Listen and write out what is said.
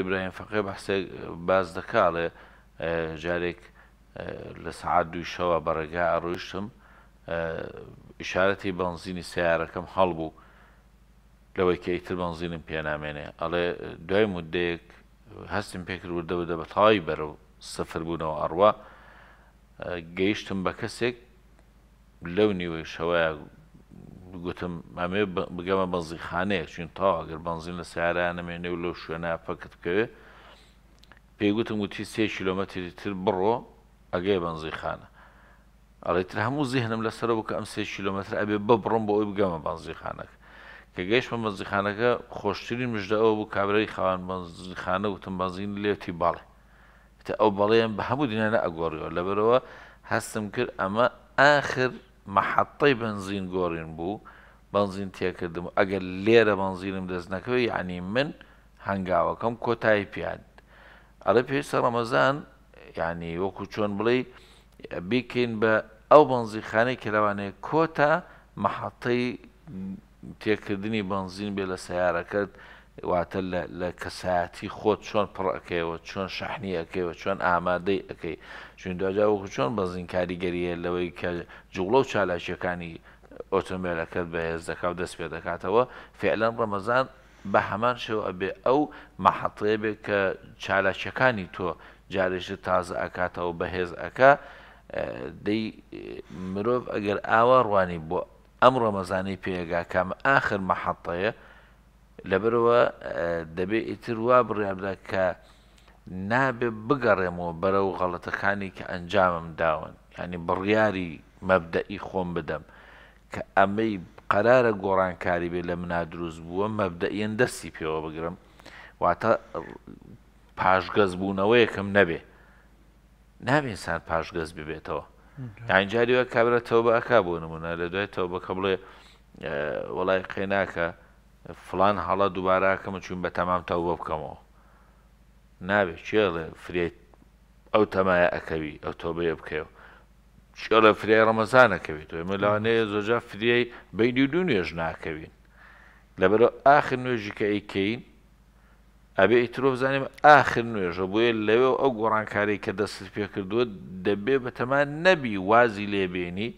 ئیبراهیم فقێ بەحسێک باز دەکاڵێ جارێک لە سعات دوی شەوە بەڕێگا ئەڕۆیشتم ئشارەتی بەنزینی سیارەکەم هەڵبوو لەوەی کە ئیتر بەنزینم پێنامێنێ ئەڵێ دوای مودەیەک هەستم پێکردوردەوە دە بەتەواوی بەرە و سفر بوونەوە ئەڕوا گەیشتم بە کەسێک لەو نیوەی شەوەیە گوتم ئەمێ بگەمە بەنزی خانەیە چین تاواگەر بنزین لە سیارانەمێنێ و لەو شوێنە پەکت بکەوێ پێیگوتم وتی سێ کیلومەتری تر بڕۆ ئەگەی بنزی خانە ئەڵێتر هەموو زیهنم لەسەر بکە ئەم سێ کیلومتر ئەبێ ببڕم بۆ ئەوی بگەمە بنزی خانەکە کە گەیشمە بەنزیخانەکە خۆشترین مژدە ئەوە بوو کابرای خاوان بنزیخانە وتم بنزین لێتی باڵێ ئەو بەڵێم بە هەموو دینانە ئەگۆڕیەوە لەبەرەوە هەستم کرد ئەمە ئاخر مەحەتەی بنزین گۆڕین بوو بنزین تێکردم ئەگەر لێرە بنزینم دەستنەکەوی ینی من هەنگاوەکەم کۆتایی پیاد ئەرە پێویستە ڕەمەزان ینی وەکو چۆن بڵێ بیکەین بە ئەو بنزیخانەی کراوانەیە کۆتا مەحەتەی تێکردنی بنزین بێ لە سیارەکەت واتە لە کەساتی خۆت چۆن پڕەکەیەوە چۆن شەحنیەکەیەوە چۆن ئامادەی ئەەکەی چونندجا وەکو چۆن بەزینکاری گەریە لەوەی کە جوڵە و چالاشیەکانی ئۆتۆمبیلەکەت بەهێز دەکا و دەست پێ دەکاتەوە فعلەن ڕەمەزان بە هەمان شێوە ئەبێ ئەو مەحەتڵێ بێت کە چالاشەکانی تۆ جارێشت تازە ئەکاتەوە بەهێز ئەکا دەی مرۆڤ ئەگەر ئاوا ڕوانی بۆ ئەم ڕەمەزانی پێگا کام ئاخر مەحەتەیە لەبەرەوە دەبێت ئیتر وا بڕیابدا کە نابێ بگەڕێمەوە بەرەو غەڵەتەکانی کە ئەنجامم داون ینی بڕیاری مەبدەئی خۆم بدەم کە ئەمەی قەرارە گۆڕانکاری بێ لە منا دروست بووە مەبدەیەن دەستی پێوە بگرم واتە پاشگەز بوونەوەیەکم نەبێ نابێسان پاشگەز ببێتەوە یانجاریوە کابرە تەوبە ئەک بۆ نمونە لە دوای تەوبە کە بڵێ وڵای قێناکە فلان هەڵە دووباراکەم چون بە تەمام تا بۆ بکەمەوە نابێت چێڵێ فرێت ئەو تەمایە ئەەکەوی ئەو تۆبێ بکەوە چێڵە فرێ ڕەمەزانەکەویت و مەلاوانەیە زۆجا فریەی بەیدی دوو نوێژ ناکەوین لەبەرۆ ئاخر نوێژی کە ئەیکەین ئەبێ ئیترۆ بزانیم ئاخر نوێژە بۆیە لەوێ ئەو گۆڕانکاری کە دەست پێ کردووە دەبێ بەتەمان نەبی وازی لێبێنی